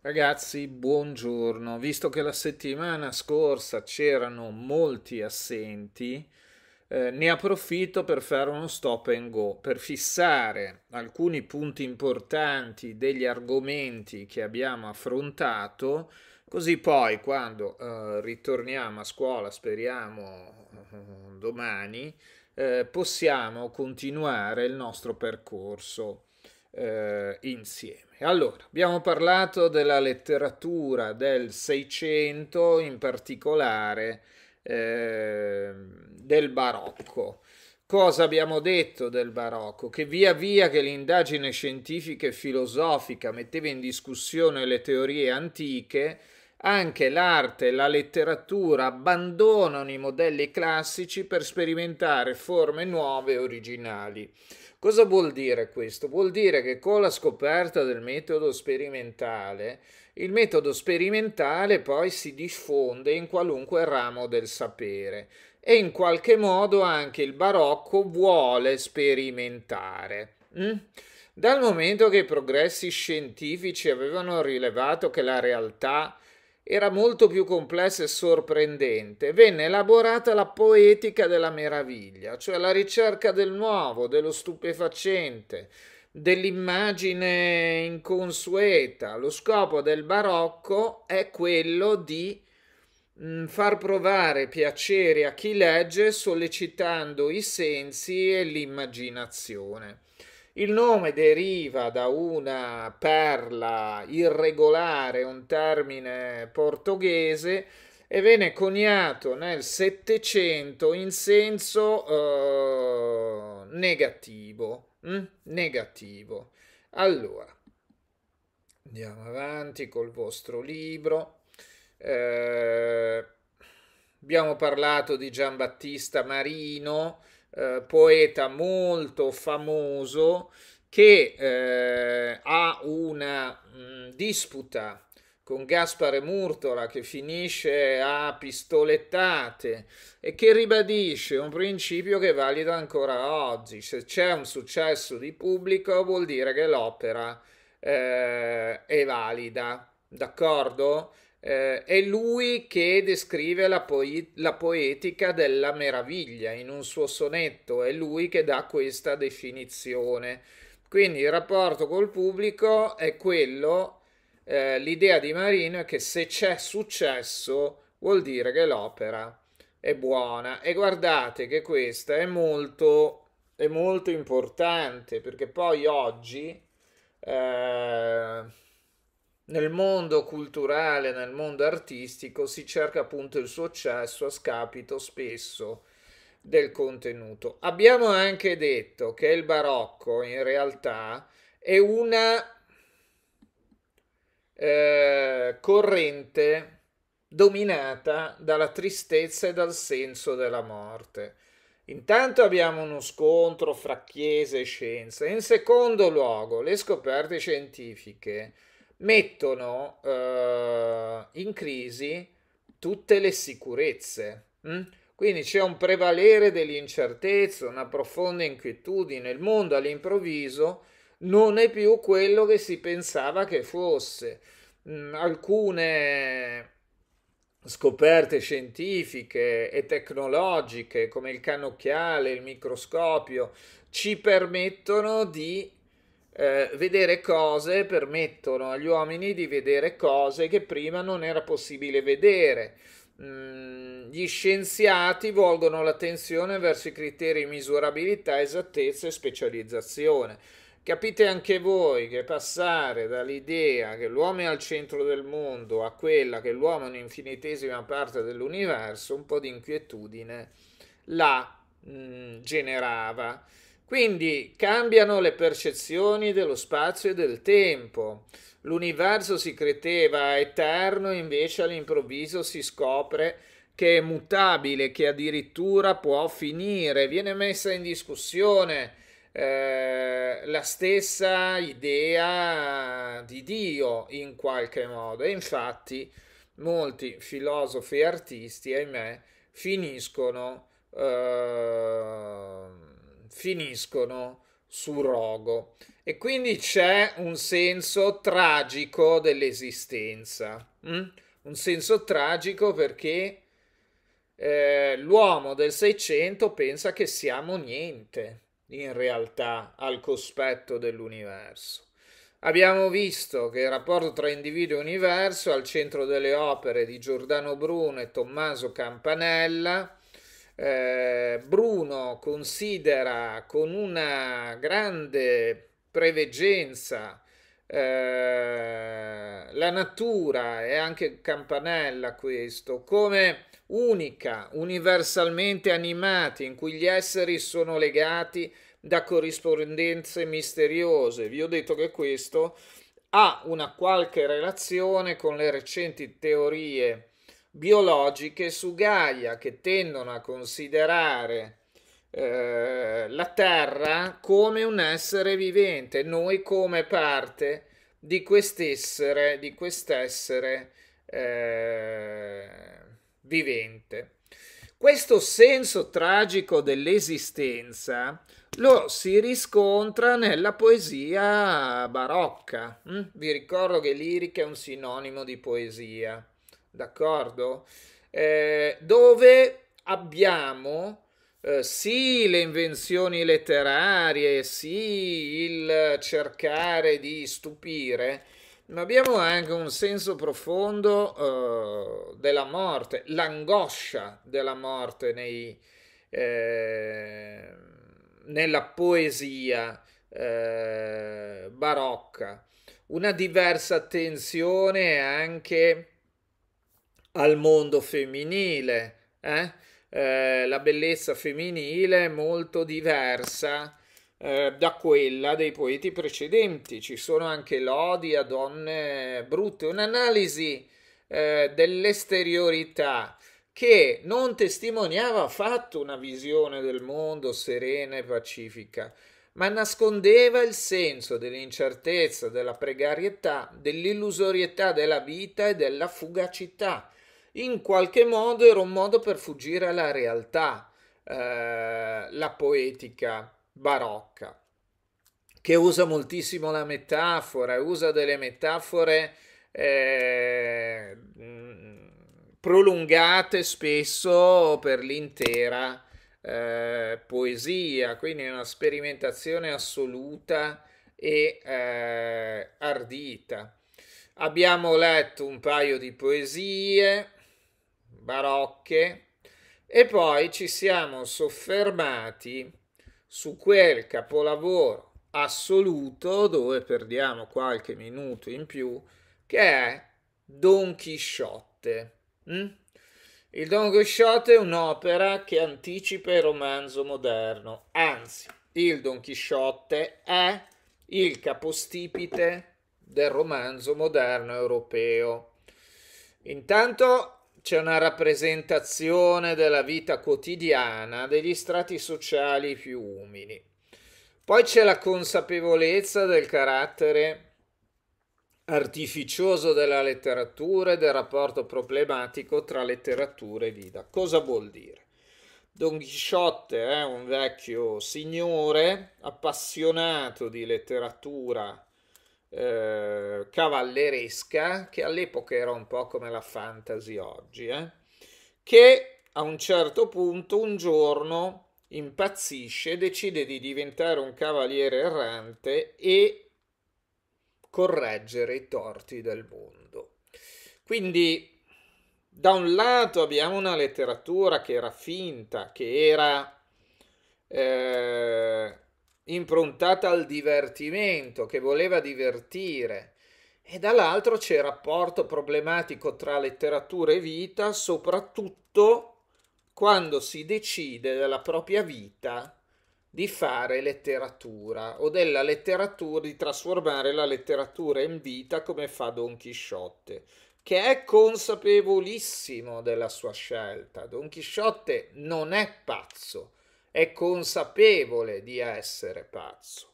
Ragazzi, buongiorno. Visto che la settimana scorsa c'erano molti assenti, eh, ne approfitto per fare uno stop and go, per fissare alcuni punti importanti degli argomenti che abbiamo affrontato, così poi quando eh, ritorniamo a scuola, speriamo eh, domani, eh, possiamo continuare il nostro percorso eh, insieme. Allora, abbiamo parlato della letteratura del Seicento, in particolare eh, del barocco. Cosa abbiamo detto del barocco? Che via via che l'indagine scientifica e filosofica metteva in discussione le teorie antiche, anche l'arte e la letteratura abbandonano i modelli classici per sperimentare forme nuove e originali. Cosa vuol dire questo? Vuol dire che con la scoperta del metodo sperimentale, il metodo sperimentale poi si diffonde in qualunque ramo del sapere e in qualche modo anche il barocco vuole sperimentare. Mm? Dal momento che i progressi scientifici avevano rilevato che la realtà era molto più complessa e sorprendente, venne elaborata la poetica della meraviglia, cioè la ricerca del nuovo, dello stupefacente, dell'immagine inconsueta. Lo scopo del barocco è quello di mm, far provare piacere a chi legge sollecitando i sensi e l'immaginazione. Il nome deriva da una perla irregolare, un termine portoghese, e venne coniato nel Settecento in senso eh, negativo. Mm? Negativo. Allora, andiamo avanti col vostro libro. Eh, abbiamo parlato di Giambattista Marino eh, poeta molto famoso che eh, ha una mh, mm, disputa con Gaspare Murtola che finisce a pistolettate e che ribadisce un principio che è valido ancora oggi. Se c'è un successo di pubblico vuol dire che l'opera eh, è valida, d'accordo? eh, è lui che descrive la, poe- la, poetica della meraviglia in un suo sonetto, è lui che dà questa definizione. Quindi il rapporto col pubblico è quello, eh, l'idea di Marino è che se c'è successo vuol dire che l'opera è buona e guardate che questa è molto, è molto importante perché poi oggi eh, nel mondo culturale, nel mondo artistico si cerca appunto il successo a scapito spesso del contenuto. Abbiamo anche detto che il barocco in realtà è una eh, corrente dominata dalla tristezza e dal senso della morte. Intanto abbiamo uno scontro fra chiesa e scienza. In secondo luogo, le scoperte scientifiche mettono eh, in crisi tutte le sicurezze. Mh? Mm? Quindi c'è un prevalere dell'incertezza, una profonda inquietudine. Il mondo all'improvviso non è più quello che si pensava che fosse. Mh, mm, alcune scoperte scientifiche e tecnologiche come il cannocchiale, il microscopio, ci permettono di eh, vedere cose permettono agli uomini di vedere cose che prima non era possibile vedere. Mm, gli scienziati volgono l'attenzione verso i criteri di misurabilità, esattezza e specializzazione. Capite anche voi che passare dall'idea che l'uomo è al centro del mondo a quella che l'uomo è un'infinitesima parte dell'universo, un po' di inquietudine la mh, mm, generava. Quindi cambiano le percezioni dello spazio e del tempo. L'universo si credeva eterno, invece all'improvviso si scopre che è mutabile, che addirittura può finire. Viene messa in discussione eh, la stessa idea di Dio in qualche modo. E infatti molti filosofi e artisti, ahimè, finiscono. Eh, finiscono su rogo e quindi c'è un senso tragico dell'esistenza, mm? un senso tragico perché eh, l'uomo del Seicento pensa che siamo niente in realtà al cospetto dell'universo. Abbiamo visto che il rapporto tra individuo e universo al centro delle opere di Giordano Bruno e Tommaso Campanella eh, Bruno considera con una grande preveggenza eh, la natura e anche Campanella questo come unica, universalmente animati, in cui gli esseri sono legati da corrispondenze misteriose. Vi ho detto che questo ha una qualche relazione con le recenti teorie biologiche su Gaia che tendono a considerare eh, la Terra come un essere vivente, noi come parte di quest'essere, di quest'essere eh, vivente. Questo senso tragico dell'esistenza lo si riscontra nella poesia barocca. Hm? Vi ricordo che lirica è un sinonimo di poesia d'accordo? Eh, dove abbiamo eh, sì le invenzioni letterarie, sì il cercare di stupire, ma abbiamo anche un senso profondo eh, della morte, l'angoscia della morte nei, eh, nella poesia eh, barocca, una diversa attenzione anche al mondo femminile. Eh? Eh, la bellezza femminile è molto diversa eh, da quella dei poeti precedenti. Ci sono anche lodi a donne brutte. Un'analisi eh, dell'esteriorità che non testimoniava affatto una visione del mondo serena e pacifica, ma nascondeva il senso dell'incertezza, della precarietà, dell'illusorietà della vita e della fugacità in qualche modo era un modo per fuggire alla realtà, eh, la poetica barocca, che usa moltissimo la metafora, usa delle metafore eh, prolungate spesso per l'intera eh, poesia, quindi una sperimentazione assoluta e eh, ardita. Abbiamo letto un paio di poesie, barocche e poi ci siamo soffermati su quel capolavoro assoluto dove perdiamo qualche minuto in più che è Don Chisciotte. Mm? Il Don Chisciotte è un'opera che anticipa il romanzo moderno, anzi, il Don Chisciotte è il capostipite del romanzo moderno europeo. Intanto c'è una rappresentazione della vita quotidiana degli strati sociali più umili. Poi c'è la consapevolezza del carattere artificioso della letteratura e del rapporto problematico tra letteratura e vita. Cosa vuol dire? Don Chisciotte è un vecchio signore appassionato di letteratura eh, cavalleresca che all'epoca era un po' come la fantasy oggi, eh, che a un certo punto un giorno impazzisce, decide di diventare un cavaliere errante e correggere i torti del mondo. Quindi da un lato abbiamo una letteratura che era finta, che era eh, improntata al divertimento, che voleva divertire, e dall'altro c'è il rapporto problematico tra letteratura e vita, soprattutto quando si decide della propria vita di fare letteratura o della letteratura di trasformare la letteratura in vita come fa Don Chisciotte, che è consapevolissimo della sua scelta. Don Chisciotte non è pazzo, è consapevole di essere pazzo.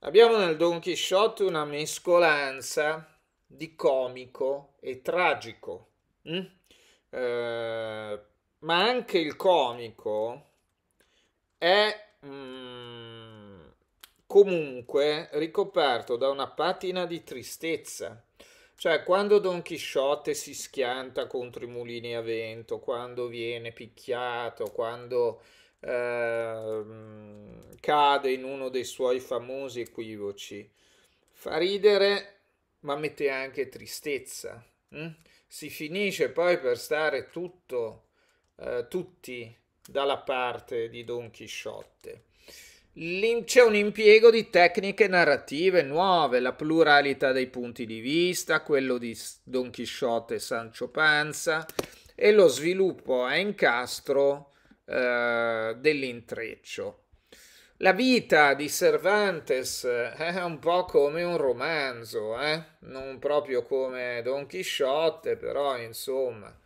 Abbiamo nel Don Chisciotte una mescolanza di comico e tragico, mm? eh, ma anche il comico è mm, comunque ricoperto da una patina di tristezza. Cioè, quando Don Chisciotte si schianta contro i mulini a vento, quando viene picchiato, quando Ehm, cade in uno dei suoi famosi equivoci. Fa ridere, ma mette anche tristezza. Hm? Si finisce poi per stare tutto, eh, tutti dalla parte di Don Chisciotte. C'è un impiego di tecniche narrative nuove, la pluralità dei punti di vista, quello di Don Chisciotte e Sancho Panza e lo sviluppo a incastro eh, dell'intreccio. La vita di Cervantes eh, è un po' come un romanzo, eh? non proprio come Don Chisciotte, però insomma,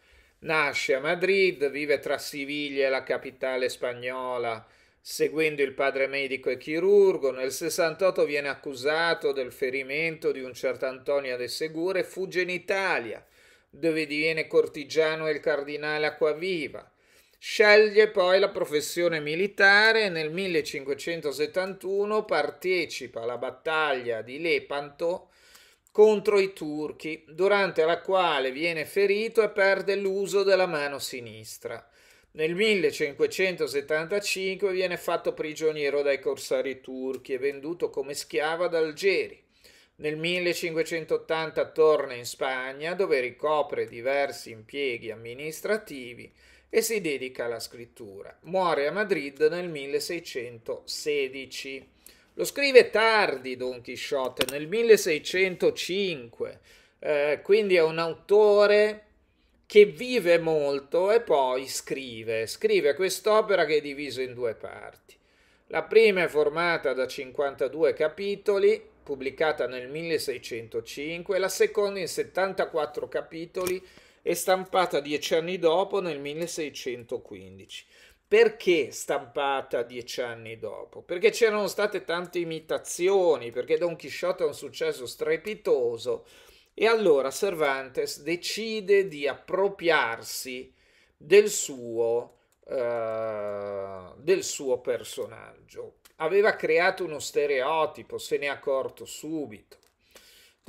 nasce a Madrid, vive tra Siviglia e la capitale spagnola, seguendo il padre medico e chirurgo. Nel 68 viene accusato del ferimento di un certo Antonio de Segura e fugge in Italia, dove diviene cortigiano e il cardinale Acquaviva Sceglie poi la professione militare e nel 1571 partecipa alla battaglia di Lepanto contro i turchi, durante la quale viene ferito e perde l'uso della mano sinistra. Nel 1575 viene fatto prigioniero dai corsari turchi e venduto come schiavo ad Algeri. Nel 1580 torna in Spagna dove ricopre diversi impieghi amministrativi e si dedica alla scrittura. Muore a Madrid nel 1616. Lo scrive tardi Don Chisciotte, nel 1605, eh, quindi è un autore che vive molto e poi scrive. Scrive quest'opera che è divisa in due parti. La prima è formata da 52 capitoli, pubblicata nel 1605, la seconda in 74 capitoli, e stampata dieci anni dopo nel 1615. Perché stampata dieci anni dopo? Perché c'erano state tante imitazioni, perché Don Chisciotte è un successo strepitoso e allora Cervantes decide di appropriarsi del suo, eh, del suo personaggio. Aveva creato uno stereotipo, se ne è accorto subito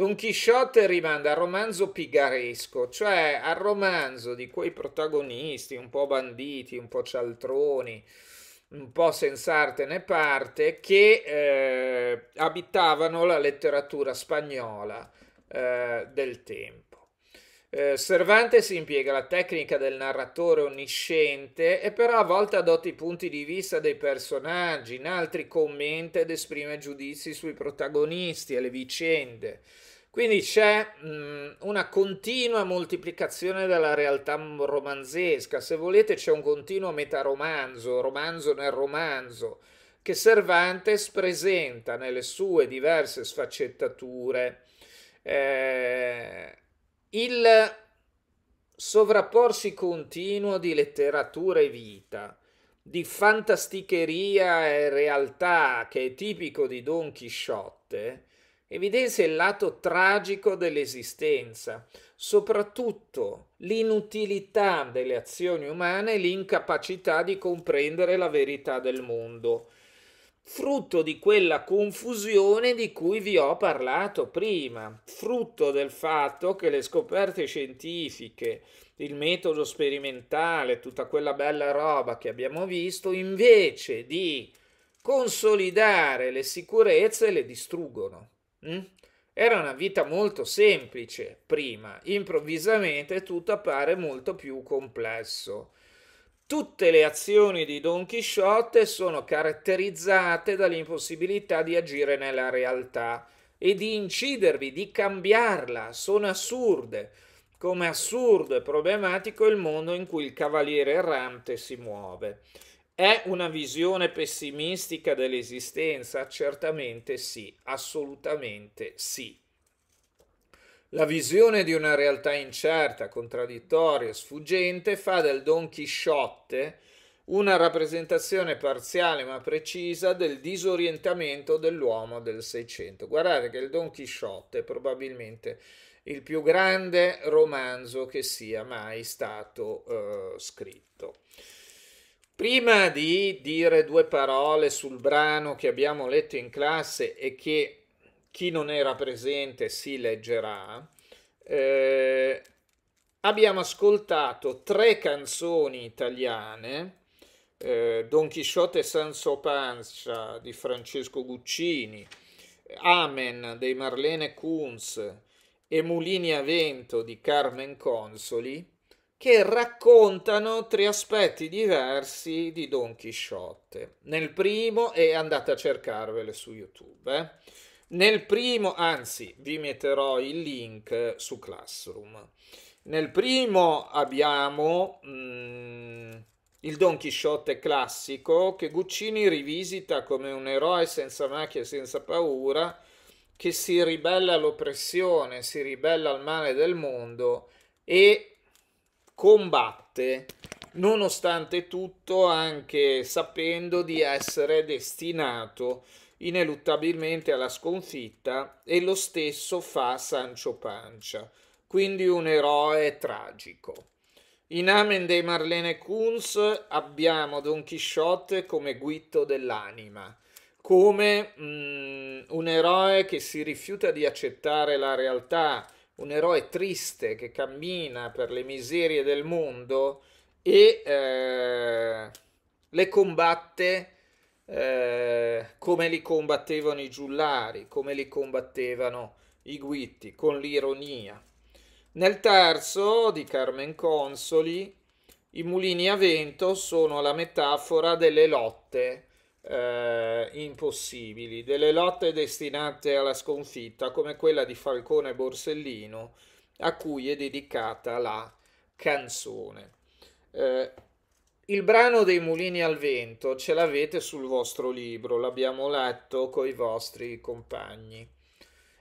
Don Chisciotte rimanda al romanzo pigaresco, cioè al romanzo di quei protagonisti un po' banditi, un po' cialtroni, un po' senz'arte né parte, che eh, abitavano la letteratura spagnola eh, del tempo. Eh, Cervantes impiega la tecnica del narratore onnisciente e però a volte adotta i punti di vista dei personaggi, in altri commenta ed esprime giudizi sui protagonisti e le vicende. Quindi c'è mh, una continua moltiplicazione della realtà romanzesca, se volete c'è un continuo metaromanzo, romanzo nel romanzo, che Cervantes presenta nelle sue diverse sfaccettature. Eh, il sovrapporsi continuo di letteratura e vita, di fantasticheria e realtà che è tipico di Don Chisciotte, Evidenzia il lato tragico dell'esistenza, soprattutto l'inutilità delle azioni umane e l'incapacità di comprendere la verità del mondo, frutto di quella confusione di cui vi ho parlato prima, frutto del fatto che le scoperte scientifiche, il metodo sperimentale, tutta quella bella roba che abbiamo visto, invece di consolidare le sicurezze le distruggono. Mm? Era una vita molto semplice prima, improvvisamente tutto appare molto più complesso. Tutte le azioni di Don Chisciotte sono caratterizzate dall'impossibilità di agire nella realtà e di incidervi, di cambiarla, sono assurde, come assurdo e problematico il mondo in cui il cavaliere errante si muove. È una visione pessimistica dell'esistenza? Certamente sì, assolutamente sì. La visione di una realtà incerta, contraddittoria e sfuggente fa del Don Chisciotte una rappresentazione parziale ma precisa del disorientamento dell'uomo del Seicento. Guardate che il Don Chisciotte è probabilmente il più grande romanzo che sia mai stato eh, scritto. Prima di dire due parole sul brano che abbiamo letto in classe e che chi non era presente si leggerà, eh, abbiamo ascoltato tre canzoni italiane, eh, Don Chisciotte e Sanso Pancia di Francesco Guccini, Amen dei Marlene Kunz e Mulini a Vento di Carmen Consoli, che raccontano tre aspetti diversi di Don Chisciotte. Nel primo, e andate a cercarvele su YouTube, eh? nel primo, anzi, vi metterò il link su Classroom. Nel primo abbiamo mm, il Don Chisciotte classico che Guccini rivisita come un eroe senza macchia e senza paura che si ribella all'oppressione, si ribella al male del mondo e combatte nonostante tutto anche sapendo di essere destinato ineluttabilmente alla sconfitta e lo stesso fa Sancho Pancia, quindi un eroe tragico. In Amen dei Marlene Kunz abbiamo Don Chisciotte come guitto dell'anima, come mh, mm, un eroe che si rifiuta di accettare la realtà un eroe triste che cammina per le miserie del mondo e eh, le combatte eh, come li combattevano i giullari, come li combattevano i guitti, con l'ironia. Nel terzo di Carmen Consoli, i mulini a vento sono la metafora delle lotte eh, impossibili, delle lotte destinate alla sconfitta come quella di Falcone e Borsellino a cui è dedicata la canzone. Eh, il brano dei mulini al vento ce l'avete sul vostro libro, l'abbiamo letto con i vostri compagni.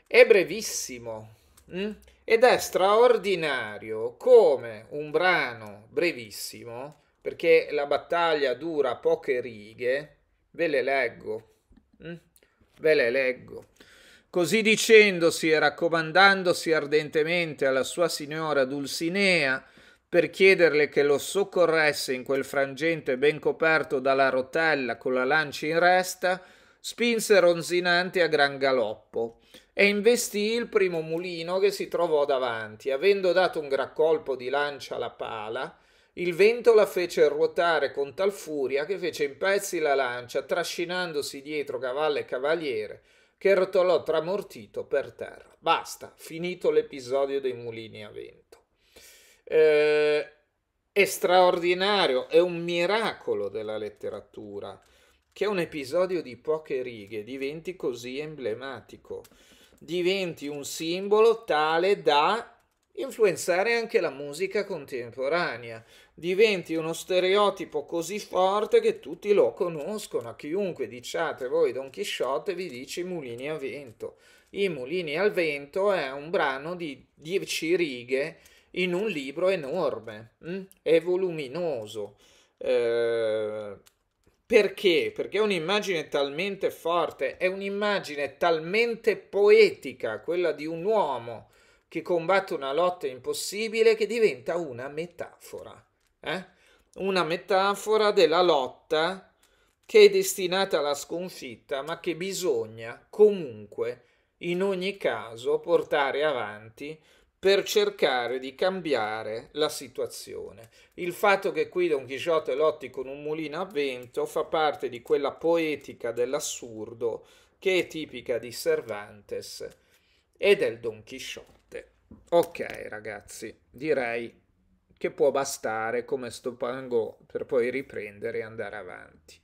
È brevissimo mh? Mm? ed è straordinario come un brano brevissimo, perché la battaglia dura poche righe, Ve le leggo. Mm? Ve le leggo. Così dicendosi e raccomandandosi ardentemente alla sua signora Dulcinea per chiederle che lo soccorresse in quel frangente ben coperto dalla rotella con la lancia in resta, spinse ronzinante a gran galoppo e investì il primo mulino che si trovò davanti, avendo dato un gran colpo di lancia alla pala, il vento la fece ruotare con tal furia che fece in pezzi la lancia, trascinandosi dietro cavallo e cavaliere, che rotolò tramortito per terra. Basta, finito l'episodio dei mulini a vento. Eh, è straordinario, è un miracolo della letteratura che un episodio di poche righe diventi così emblematico, diventi un simbolo tale da influenzare anche la musica contemporanea. Diventi uno stereotipo così forte che tutti lo conoscono. A chiunque diciate voi Don Chisciotte vi dice Mulini a vento. I Mulini al vento è un brano di 10 righe in un libro enorme mh? Mm? e voluminoso. Eh, perché? Perché è un'immagine talmente forte, è un'immagine talmente poetica, quella di un uomo che combatte una lotta impossibile che diventa una metafora. Eh? Una metafora della lotta che è destinata alla sconfitta, ma che bisogna comunque, in ogni caso, portare avanti per cercare di cambiare la situazione. Il fatto che qui Don Chisciotte lotti con un mulino a vento fa parte di quella poetica dell'assurdo che è tipica di Cervantes e del Don Chisciotte. Ok ragazzi, direi che può bastare come stop and per poi riprendere e andare avanti.